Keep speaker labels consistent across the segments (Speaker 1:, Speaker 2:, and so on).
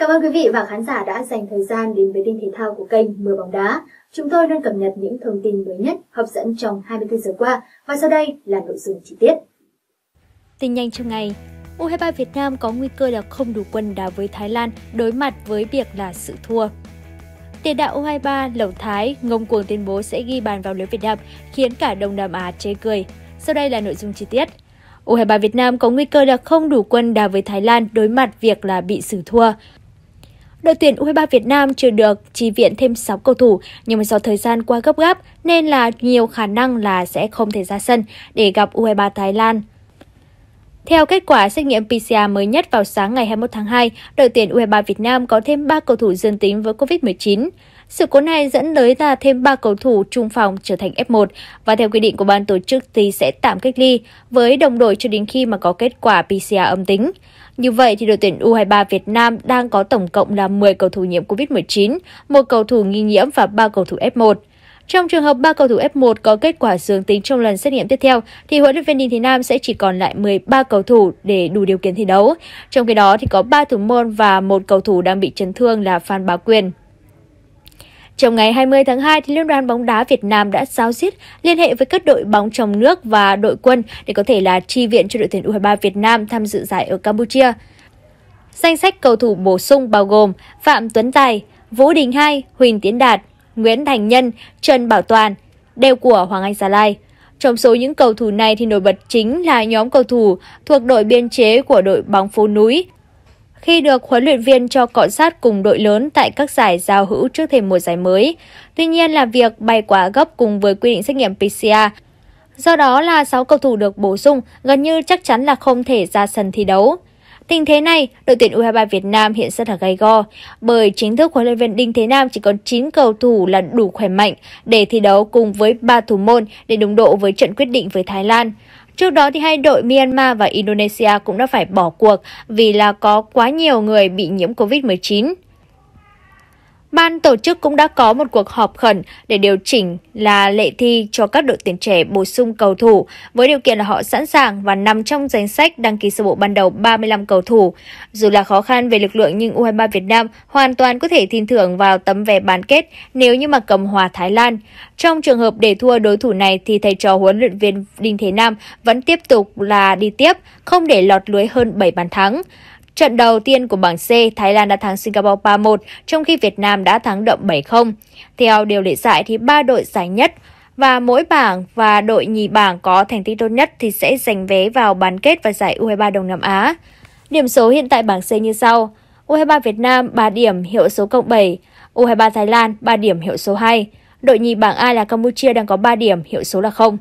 Speaker 1: Cảm ơn quý vị và khán giả đã dành thời gian đến với tin thể thao của kênh Mưa Bóng Đá. Chúng tôi luôn cập nhật những thông tin mới nhất, hấp dẫn trong 24 giờ qua và sau đây là nội dung chi tiết. Tin nhanh trong ngày, U23 Việt Nam có nguy cơ là không đủ quân đá với Thái Lan đối mặt với việc là sự thua. Tiền đạo U23 Lẩu Thái ngông cuồng tuyên bố sẽ ghi bàn vào lưới Việt Nam khiến cả Đông Nam Á chế cười. Sau đây là nội dung chi tiết. U23 Việt Nam có nguy cơ là không đủ quân đá với Thái Lan đối mặt việc là bị xử thua đội tuyển U23 Việt Nam chưa được chi viện thêm 6 cầu thủ, nhưng do thời gian qua gấp gáp nên là nhiều khả năng là sẽ không thể ra sân để gặp U23 Thái Lan. Theo kết quả xét nghiệm PCR mới nhất vào sáng ngày 21 tháng 2, đội tuyển U23 Việt Nam có thêm 3 cầu thủ dương tính với COVID-19. Sự cố này dẫn tới ra thêm 3 cầu thủ trung phòng trở thành F1 và theo quy định của ban tổ chức thì sẽ tạm cách ly với đồng đội cho đến khi mà có kết quả PCR âm tính. Như vậy thì đội tuyển U23 Việt Nam đang có tổng cộng là 10 cầu thủ nhiễm COVID-19, một cầu thủ nghi nhiễm và 3 cầu thủ F1. Trong trường hợp 3 cầu thủ F1 có kết quả dương tính trong lần xét nghiệm tiếp theo thì huấn luyện viên Đinh Thế Nam sẽ chỉ còn lại 13 cầu thủ để đủ điều kiện thi đấu. Trong khi đó thì có 3 thủ môn và một cầu thủ đang bị chấn thương là Phan Bá Quyền. Trong ngày 20 tháng 2, thì Liên đoàn bóng đá Việt Nam đã giao diết liên hệ với các đội bóng trong nước và đội quân để có thể là chi viện cho đội tuyển U23 Việt Nam tham dự giải ở Campuchia. Danh sách cầu thủ bổ sung bao gồm Phạm Tuấn Tài, Vũ Đình Hai, Huỳnh Tiến Đạt, Nguyễn Thành Nhân, Trần Bảo Toàn, đều của Hoàng Anh Gia Lai. Trong số những cầu thủ này thì nổi bật chính là nhóm cầu thủ thuộc đội biên chế của đội bóng phố núi khi được huấn luyện viên cho cọ sát cùng đội lớn tại các giải giao hữu trước thềm mùa giải mới. Tuy nhiên là việc bay quá gấp cùng với quy định xét nghiệm PCR. Do đó là 6 cầu thủ được bổ sung gần như chắc chắn là không thể ra sân thi đấu. Tình thế này, đội tuyển U23 Việt Nam hiện rất là gay go, bởi chính thức huấn luyện viên Đinh Thế Nam chỉ còn 9 cầu thủ là đủ khỏe mạnh để thi đấu cùng với 3 thủ môn để đồng độ với trận quyết định với Thái Lan. Trước đó thì hai đội Myanmar và Indonesia cũng đã phải bỏ cuộc vì là có quá nhiều người bị nhiễm COVID-19. Ban tổ chức cũng đã có một cuộc họp khẩn để điều chỉnh là lệ thi cho các đội tuyển trẻ bổ sung cầu thủ, với điều kiện là họ sẵn sàng và nằm trong danh sách đăng ký sơ bộ ban đầu 35 cầu thủ. Dù là khó khăn về lực lượng nhưng U23 Việt Nam hoàn toàn có thể tin thưởng vào tấm vé bán kết nếu như mà cầm hòa Thái Lan. Trong trường hợp để thua đối thủ này thì thầy trò huấn luyện viên Đinh Thế Nam vẫn tiếp tục là đi tiếp, không để lọt lưới hơn 7 bàn thắng. Trận đầu tiên của bảng C, Thái Lan đã thắng Singapore 3-1, trong khi Việt Nam đã thắng đậm 7-0. Theo điều lệ giải thì ba đội giải nhất và mỗi bảng và đội nhì bảng có thành tích tốt nhất thì sẽ giành vé vào bán kết và giải U23 Đông Nam Á. Điểm số hiện tại bảng C như sau: U23 Việt Nam 3 điểm, hiệu số cộng 7, U23 Thái Lan 3 điểm, hiệu số 2. Đội nhì bảng A là Campuchia đang có 3 điểm, hiệu số là 0.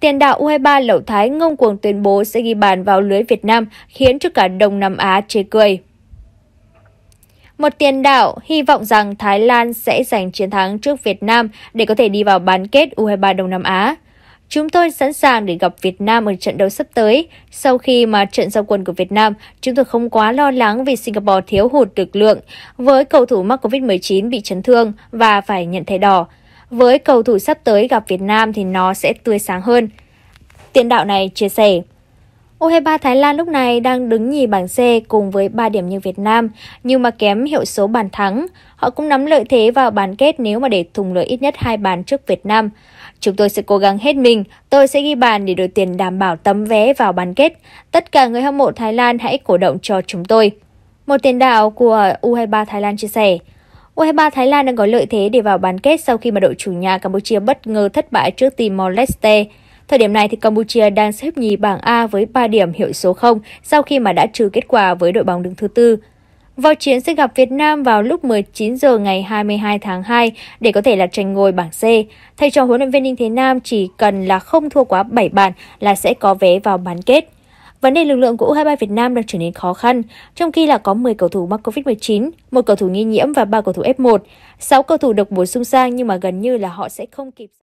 Speaker 1: Tiền đạo U23 lậu Thái ngông cuồng tuyên bố sẽ ghi bàn vào lưới Việt Nam, khiến cho cả Đông Nam Á chế cười. Một tiền đạo hy vọng rằng Thái Lan sẽ giành chiến thắng trước Việt Nam để có thể đi vào bán kết U23 Đông Nam Á. Chúng tôi sẵn sàng để gặp Việt Nam ở trận đấu sắp tới. Sau khi mà trận giao quân của Việt Nam, chúng tôi không quá lo lắng vì Singapore thiếu hụt lực lượng với cầu thủ mắc COVID-19 bị chấn thương và phải nhận thẻ đỏ với cầu thủ sắp tới gặp Việt Nam thì nó sẽ tươi sáng hơn. Tiền đạo này chia sẻ. U23 Thái Lan lúc này đang đứng nhì bảng C cùng với 3 điểm như Việt Nam, nhưng mà kém hiệu số bàn thắng. Họ cũng nắm lợi thế vào bán kết nếu mà để thủng lưới ít nhất hai bàn trước Việt Nam. Chúng tôi sẽ cố gắng hết mình, tôi sẽ ghi bàn để đội tuyển đảm bảo tấm vé vào bán kết. Tất cả người hâm mộ Thái Lan hãy cổ động cho chúng tôi. Một tiền đạo của U23 Thái Lan chia sẻ, U23 Thái Lan đang có lợi thế để vào bán kết sau khi mà đội chủ nhà Campuchia bất ngờ thất bại trước Timor Leste. Thời điểm này thì Campuchia đang xếp nhì bảng A với 3 điểm hiệu số 0 sau khi mà đã trừ kết quả với đội bóng đứng thứ tư. Vào chiến sẽ gặp Việt Nam vào lúc 19 giờ ngày 22 tháng 2 để có thể là tranh ngôi bảng C. Thầy trò huấn luyện viên Đinh Thế Nam chỉ cần là không thua quá 7 bàn là sẽ có vé vào bán kết. Vấn đề lực lượng của U23 Việt Nam đang trở nên khó khăn, trong khi là có 10 cầu thủ mắc COVID-19, một cầu thủ nghi nhiễm và ba cầu thủ F1. 6 cầu thủ được bổ sung sang nhưng mà gần như là họ sẽ không kịp